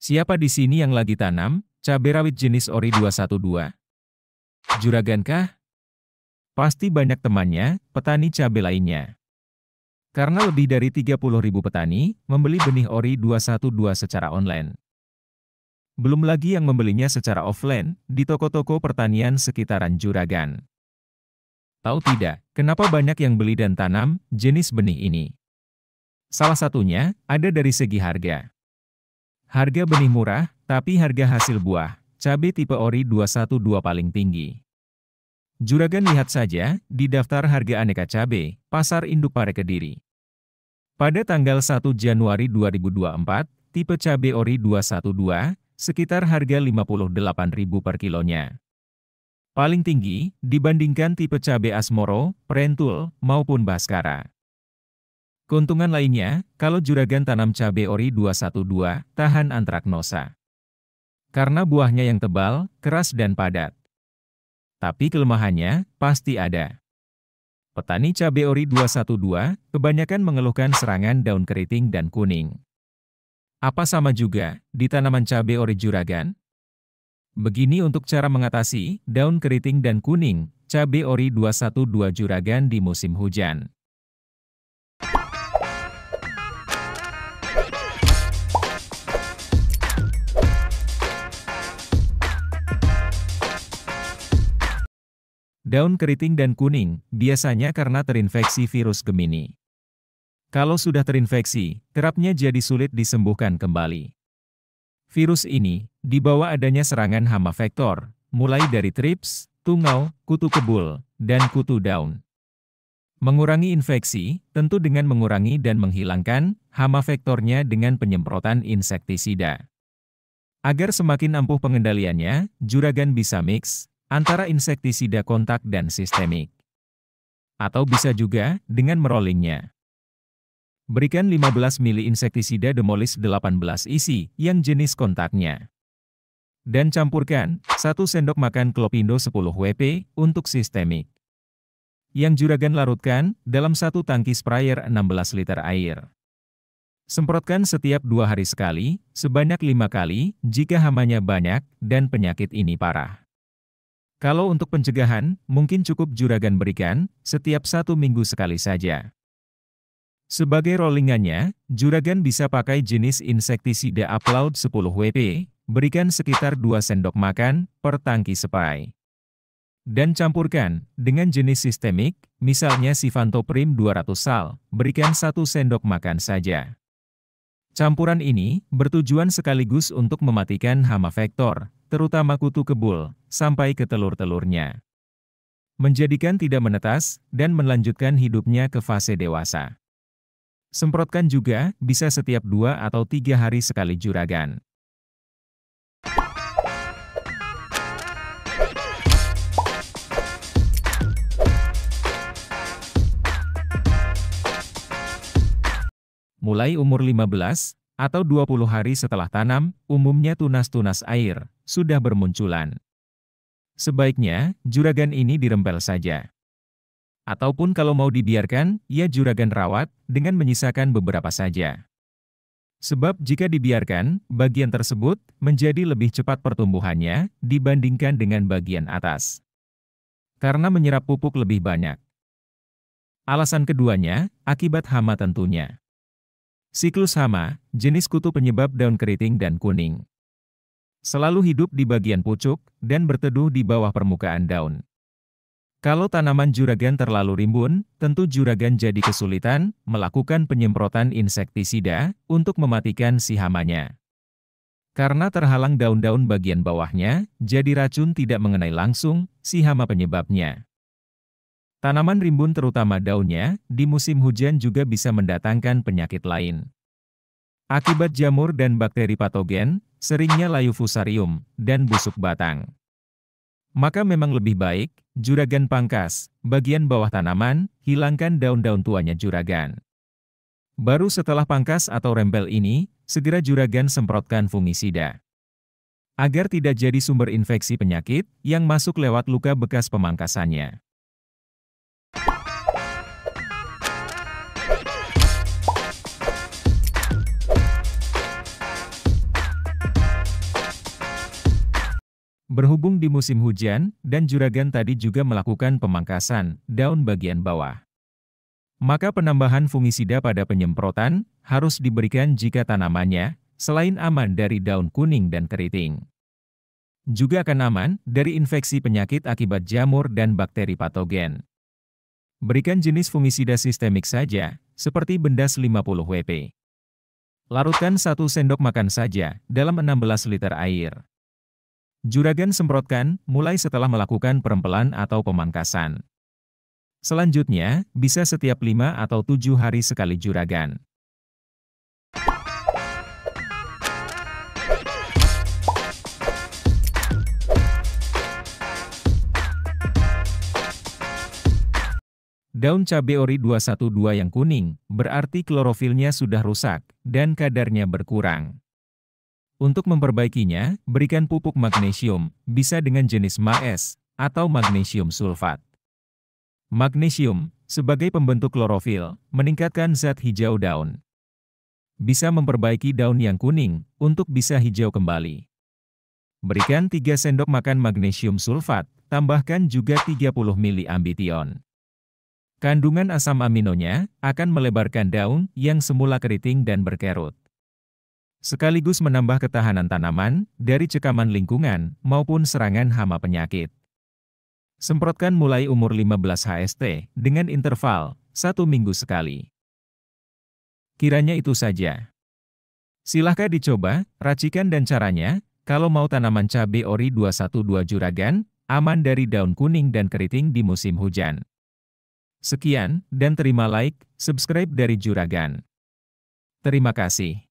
Siapa di sini yang lagi tanam? Cabai rawit jenis ori 212. kah? Pasti banyak temannya, petani cabai lainnya. Karena lebih dari 30.000 petani membeli benih ori 212 secara online. Belum lagi yang membelinya secara offline di toko-toko pertanian sekitaran Juragan. Tahu tidak, kenapa banyak yang beli dan tanam jenis benih ini? Salah satunya ada dari segi harga. Harga benih murah, tapi harga hasil buah, cabai tipe ori 212 paling tinggi. Juragan lihat saja, di daftar harga aneka cabai, Pasar Induk Pare Kediri. Pada tanggal 1 Januari 2024, tipe cabai ori 212, sekitar harga Rp58.000 per kilonya. Paling tinggi, dibandingkan tipe cabai Asmoro, Prentul, maupun Baskara. Keuntungan lainnya, kalau juragan tanam cabai ori 212, tahan antraknosa. Karena buahnya yang tebal, keras dan padat. Tapi kelemahannya, pasti ada. Petani cabai ori 212, kebanyakan mengeluhkan serangan daun keriting dan kuning. Apa sama juga, di tanaman cabai ori juragan? Begini untuk cara mengatasi daun keriting dan kuning, cabai ori 212 juragan di musim hujan. daun keriting dan kuning, biasanya karena terinfeksi virus Gemini. Kalau sudah terinfeksi, kerapnya jadi sulit disembuhkan kembali. Virus ini, dibawa adanya serangan hama vektor, mulai dari trips, tungau, kutu kebul, dan kutu daun. Mengurangi infeksi, tentu dengan mengurangi dan menghilangkan hama vektornya dengan penyemprotan insektisida. Agar semakin ampuh pengendaliannya, Juragan bisa mix, antara insektisida kontak dan sistemik. Atau bisa juga dengan merollingnya. Berikan 15 ml insektisida demolis 18 isi yang jenis kontaknya. Dan campurkan 1 sendok makan klopindo 10 WP untuk sistemik. Yang juragan larutkan dalam satu tangki sprayer 16 liter air. Semprotkan setiap dua hari sekali, sebanyak lima kali, jika hamanya banyak dan penyakit ini parah. Kalau untuk pencegahan, mungkin cukup juragan berikan, setiap satu minggu sekali saja. Sebagai rollingannya, juragan bisa pakai jenis insektisida upload 10 WP, berikan sekitar 2 sendok makan per tangki sepai. Dan campurkan dengan jenis sistemik, misalnya Sivantoprim 200 sal, berikan satu sendok makan saja. Campuran ini bertujuan sekaligus untuk mematikan hama vektor, terutama kutu kebul, sampai ke telur-telurnya. Menjadikan tidak menetas, dan melanjutkan hidupnya ke fase dewasa. Semprotkan juga bisa setiap dua atau tiga hari sekali juragan. mulai umur 15 atau 20 hari setelah tanam, umumnya tunas-tunas air sudah bermunculan. Sebaiknya, juragan ini dirempel saja. Ataupun kalau mau dibiarkan, ya juragan rawat dengan menyisakan beberapa saja. Sebab jika dibiarkan, bagian tersebut menjadi lebih cepat pertumbuhannya dibandingkan dengan bagian atas. Karena menyerap pupuk lebih banyak. Alasan keduanya, akibat hama tentunya. Siklus hama, jenis kutu penyebab daun keriting dan kuning. Selalu hidup di bagian pucuk dan berteduh di bawah permukaan daun. Kalau tanaman juragan terlalu rimbun, tentu juragan jadi kesulitan melakukan penyemprotan insektisida untuk mematikan si hamanya. Karena terhalang daun-daun bagian bawahnya, jadi racun tidak mengenai langsung si hama penyebabnya. Tanaman rimbun terutama daunnya, di musim hujan juga bisa mendatangkan penyakit lain. Akibat jamur dan bakteri patogen, seringnya layu fusarium, dan busuk batang. Maka memang lebih baik, juragan pangkas, bagian bawah tanaman, hilangkan daun-daun tuanya juragan. Baru setelah pangkas atau rembel ini, segera juragan semprotkan fungisida. Agar tidak jadi sumber infeksi penyakit, yang masuk lewat luka bekas pemangkasannya. Berhubung di musim hujan, dan juragan tadi juga melakukan pemangkasan daun bagian bawah. Maka penambahan fungisida pada penyemprotan harus diberikan jika tanamannya selain aman dari daun kuning dan keriting. Juga akan aman dari infeksi penyakit akibat jamur dan bakteri patogen. Berikan jenis fungisida sistemik saja, seperti benda 50 WP. Larutkan satu sendok makan saja dalam 16 liter air. Juragan semprotkan, mulai setelah melakukan perempelan atau pemangkasan. Selanjutnya, bisa setiap 5 atau 7 hari sekali juragan. Daun cabai ori 212 yang kuning, berarti klorofilnya sudah rusak, dan kadarnya berkurang. Untuk memperbaikinya, berikan pupuk magnesium, bisa dengan jenis maes atau magnesium sulfat. Magnesium, sebagai pembentuk klorofil, meningkatkan zat hijau daun. Bisa memperbaiki daun yang kuning, untuk bisa hijau kembali. Berikan 3 sendok makan magnesium sulfat, tambahkan juga 30 mili ambition. Kandungan asam aminonya akan melebarkan daun yang semula keriting dan berkerut sekaligus menambah ketahanan tanaman dari cekaman lingkungan maupun serangan hama penyakit. Semprotkan mulai umur 15 HST dengan interval satu minggu sekali. Kiranya itu saja. Silahkan dicoba, racikan dan caranya, kalau mau tanaman cabai ori 212 juragan, aman dari daun kuning dan keriting di musim hujan. Sekian, dan terima like, subscribe dari Juragan. Terima kasih.